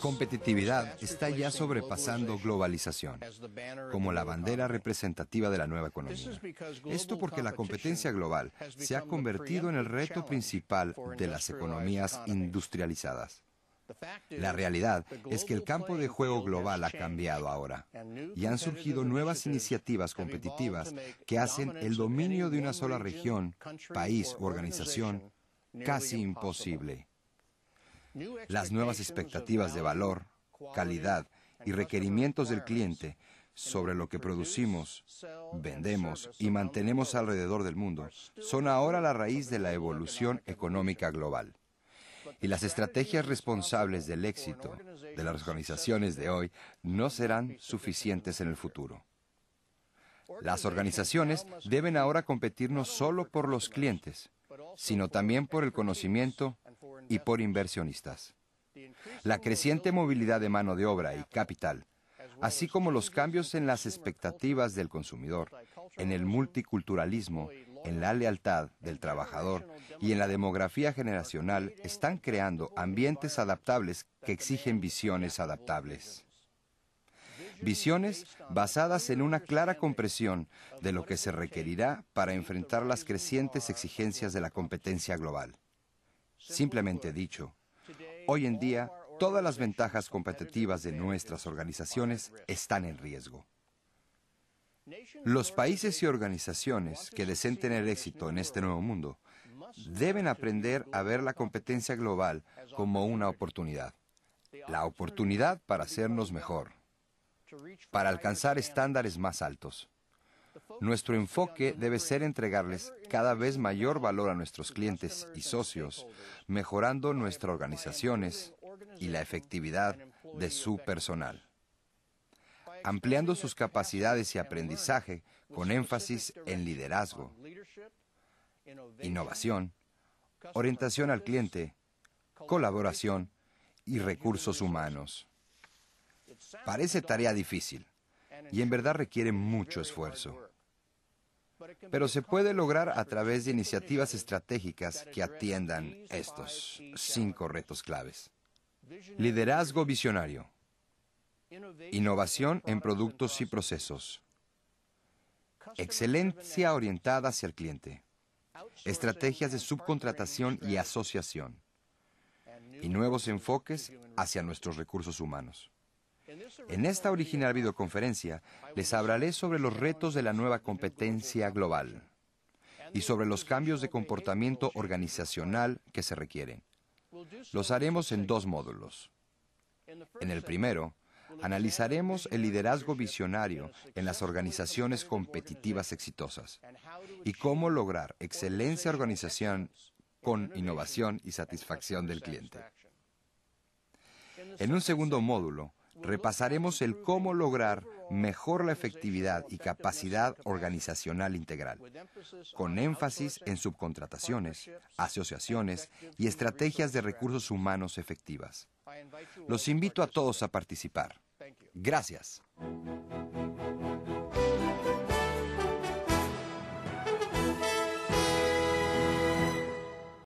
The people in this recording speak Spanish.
competitividad está ya sobrepasando globalización como la bandera representativa de la nueva economía. Esto porque la competencia global se ha convertido en el reto principal de las economías industrializadas. La realidad es que el campo de juego global ha cambiado ahora y han surgido nuevas iniciativas competitivas que hacen el dominio de una sola región, país u organización casi imposible. Las nuevas expectativas de valor, calidad y requerimientos del cliente sobre lo que producimos, vendemos y mantenemos alrededor del mundo son ahora la raíz de la evolución económica global y las estrategias responsables del éxito de las organizaciones de hoy no serán suficientes en el futuro. Las organizaciones deben ahora competir no solo por los clientes, sino también por el conocimiento y por inversionistas. La creciente movilidad de mano de obra y capital, así como los cambios en las expectativas del consumidor, en el multiculturalismo en la lealtad del trabajador y en la demografía generacional están creando ambientes adaptables que exigen visiones adaptables. Visiones basadas en una clara compresión de lo que se requerirá para enfrentar las crecientes exigencias de la competencia global. Simplemente dicho, hoy en día todas las ventajas competitivas de nuestras organizaciones están en riesgo. Los países y organizaciones que deseen tener éxito en este nuevo mundo deben aprender a ver la competencia global como una oportunidad. La oportunidad para hacernos mejor, para alcanzar estándares más altos. Nuestro enfoque debe ser entregarles cada vez mayor valor a nuestros clientes y socios, mejorando nuestras organizaciones y la efectividad de su personal ampliando sus capacidades y aprendizaje con énfasis en liderazgo, innovación, orientación al cliente, colaboración y recursos humanos. Parece tarea difícil y en verdad requiere mucho esfuerzo, pero se puede lograr a través de iniciativas estratégicas que atiendan estos cinco retos claves. Liderazgo visionario innovación en productos y procesos, excelencia orientada hacia el cliente, estrategias de subcontratación y asociación, y nuevos enfoques hacia nuestros recursos humanos. En esta original videoconferencia les hablaré sobre los retos de la nueva competencia global y sobre los cambios de comportamiento organizacional que se requieren. Los haremos en dos módulos. En el primero, Analizaremos el liderazgo visionario en las organizaciones competitivas exitosas y cómo lograr excelencia organización con innovación y satisfacción del cliente. En un segundo módulo, repasaremos el cómo lograr mejor la efectividad y capacidad organizacional integral, con énfasis en subcontrataciones, asociaciones y estrategias de recursos humanos efectivas. Los invito a todos a participar. Gracias.